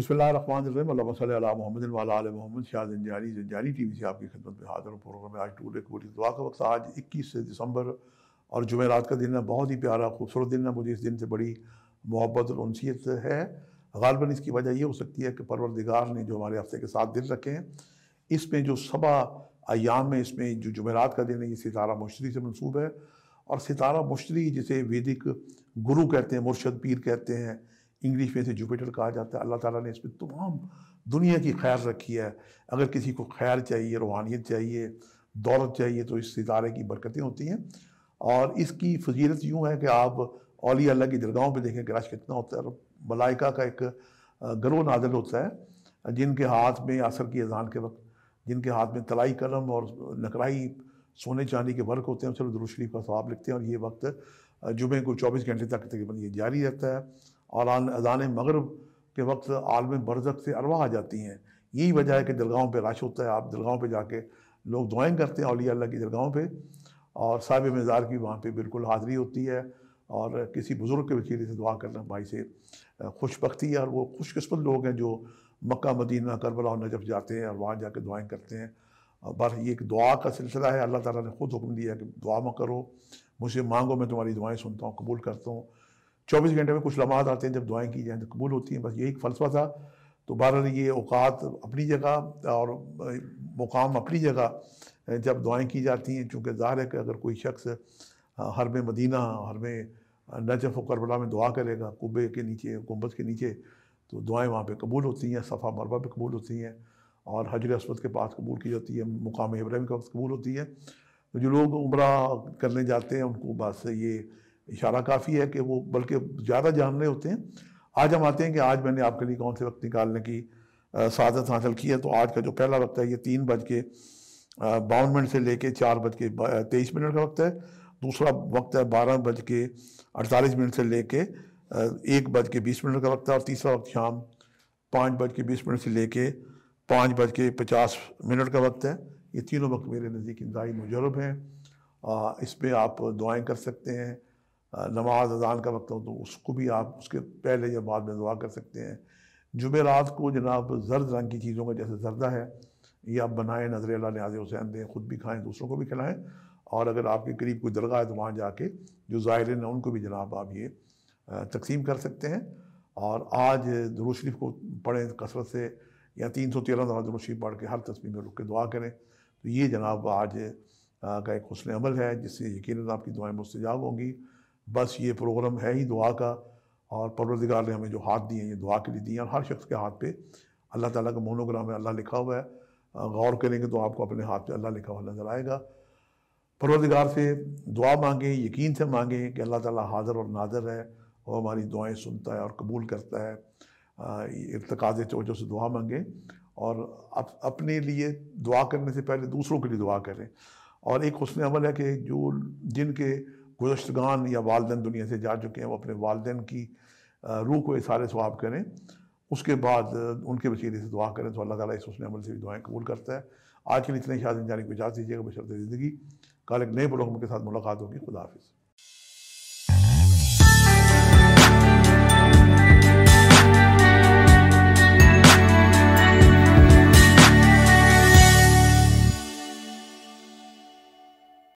बसमीमद Mohammad Shah Janjari Janjari T V से आपकी खदमत में हाजिर प्रोग्राम में आज टूर एक पूरी दुआ का वक्त आज इक्कीस दिसंबर और जुमेरात का दिन है बहुत ही प्यारा खूबसूरत दिन है मुझे इस दिन से बड़ी मोहब्बत और उनसीत है गालबन इसकी वजह यह हो सकती है कि परवरदिगार ने जो हमारे हफ्ते के साथ दिन रखे हैं इसमें जो सबा अयाम में इसमें जो जुमेरात का दिन है ये सितारा मुश्तरी से मनसूब है और सितारा मुश्तरी जिसे वैदिक गुरु कहते हैं मुर्शद पीर कहते हैं इंग्लिश में से जुपिटर कहा जाता है अल्लाह ताला ने इसमें तमाम दुनिया की ख्याल रखी है अगर किसी को खैर चाहिए रूहानियत चाहिए दौलत चाहिए तो इस सितारे की बरकतें होती हैं और इसकी फजीलत यूँ है कि आप अली अल्लाह की दरगाहों पर देखें ग्रश कितना होता है मलाइका का एक गर्व नाजल होता है जिनके हाथ में असर की अजान के वक्त जिनके हाथ में तलाई कलम और नकराई सोने चांदी के वर्क होते हैं चलो दुरुशरीफ का स्वाब लिखते हैं और ये वक्त जुमे को चौबीस घंटे तक तकरीबन ये जारी रहता है और अजान मगरब के वक्त आलम बरज़क से अरवा आ जाती हैं यही वजह है कि दरगाहों पर रश होता है आप दरगाहों पर जाके लोग दुआएँ करते हैं अलिया अल्लाह की दरगाहों पर और साहब मज़ार की वहाँ पर बिल्कुल हाज़िरी होती है और किसी बुज़ुर्ग के वसीले से दुआ करना भाई से पकती है और वो खुशकस्मत लोग हैं जो मक्का मदीना करबला और नजफ़ जाते हैं और वहाँ जा कर दुआएँ करते हैं बस ये एक दुआ का सिलसिला है अल्लाह ताला ने ख़ुद हुक्म दिया कि दुआ मत करो मुझे मांगो मैं तुम्हारी दुआएँ सुनता हूँ कबूल करता हूँ चौबीस घंटे में कुछ लम्हा आते हैं जब दुआएं की जाएँ तो कबूल होती हैं बस ये एक फ़लसफा था तो बहरहाल ये अवकात अपनी जगह और मुकाम अपनी जगह जब दुआएं की जाती हैं चूँकि ज़ाहिर है कि अगर कोई शख्स हाँ, हर में मदीना हर में नजफ व करबला में दुआ करेगा कुबे के नीचे गुम्बद के नीचे तो दुआएं वहाँ पे कबूल होती हैं सफ़ा मरबा पे कबूल होती हैं और हजर असमत के पास कबूल की जाती है मुकाम इब्राहिम के वक्त कबूल होती है तो जो लोग उम्र करने जाते हैं उनको बस ये इशारा काफ़ी है कि वो बल्कि ज़्यादा जान रहे होते हैं आज हम आते हैं कि आज मैंने आपके लिए कौन से वक्त निकालने की सादत हासिल की है तो आज का जो पहला वक्त है ये तीन बज के बावन मिनट से लेके चार बज के तेईस मिनट का वक्त है दूसरा वक्त है बारह बज के अड़तालीस मिनट से लेके एक बज के बीस मिनट का वक्त है और तीसरा वक्त शाम पाँच बज के बीस मिनट से लेके पाँच बज के पचास मिनट का वक्त है ये तीनों वक्त मेरे नज़दीक इंतजाई मुजरब हैं इसमें आप दुआएं कर सकते हैं नमाज अजान का वक्त हो तो उसको भी आप उसके पहले या बाद में दुआ कर सकते हैं जुमे रात को जनाब जर्द रंग की चीज़ों का जैसे जर्दा है ये आप बनाएं नजर अल्लाह न्याज हुसैन दें खुद भी खाएं दूसरों को भी खिलाएं और अगर आपके करीब कोई दरगाह है तो वहाँ जाके जो ज़ायरीन हैं उनको भी जनाब आप ये तकसीम कर सकते हैं और आज दरू शरीफ को पढ़ें कसरत से या तीन सौ तेरह दफा दरू शरीफ पढ़ के हर तस्वीर में रुक के दुआ करें तो ये जनाब आज का एक हसन अमल है जिससे यकीन आपकी दुआएँ मुस्तजाब होंगी बस ये प्रोग्राम है ही दुआ का और परवरदिगार ने हमें जो हाथ दिए हैं ये दुआ के लिए दिए हैं और हर शख्स के हाथ पे अल्लाह ताला का मोनोग्राम है अल्लाह लिखा हुआ है गौर करेंगे तो आपको अपने हाथ पे अल्लाह लिखा हुआ नज़र आएगा परवरदिगार से दुआ मांगें यकीन से मांगें कि अल्लाह ताला हाजिर और नाजर है और हमारी दुआएं सुनता है और कबूल करता है इरतकाज़ चौचों से दुआ मांगें और अप, अपने लिए दुआ करने से पहले दूसरों के लिए दुआ करें और एक हसन अमल है कि जो जिनके गुजशतगान या वालदेन दुनिया से जा चुके हैं वो अपने वालदेन की रूह को इशारे स्वाब करें उसके बाद उनके वसीले से दुआ करें तो अल्लाह ताली इस उसने अमल से भी दुआएं कबूल करता है आज के लिए इतने शादी जाने को इजाज़त दीजिएगा बशरत ज़िंदगी कल एक नए प्रोग्राम के साथ मुलाकात होगी खुदाफिज़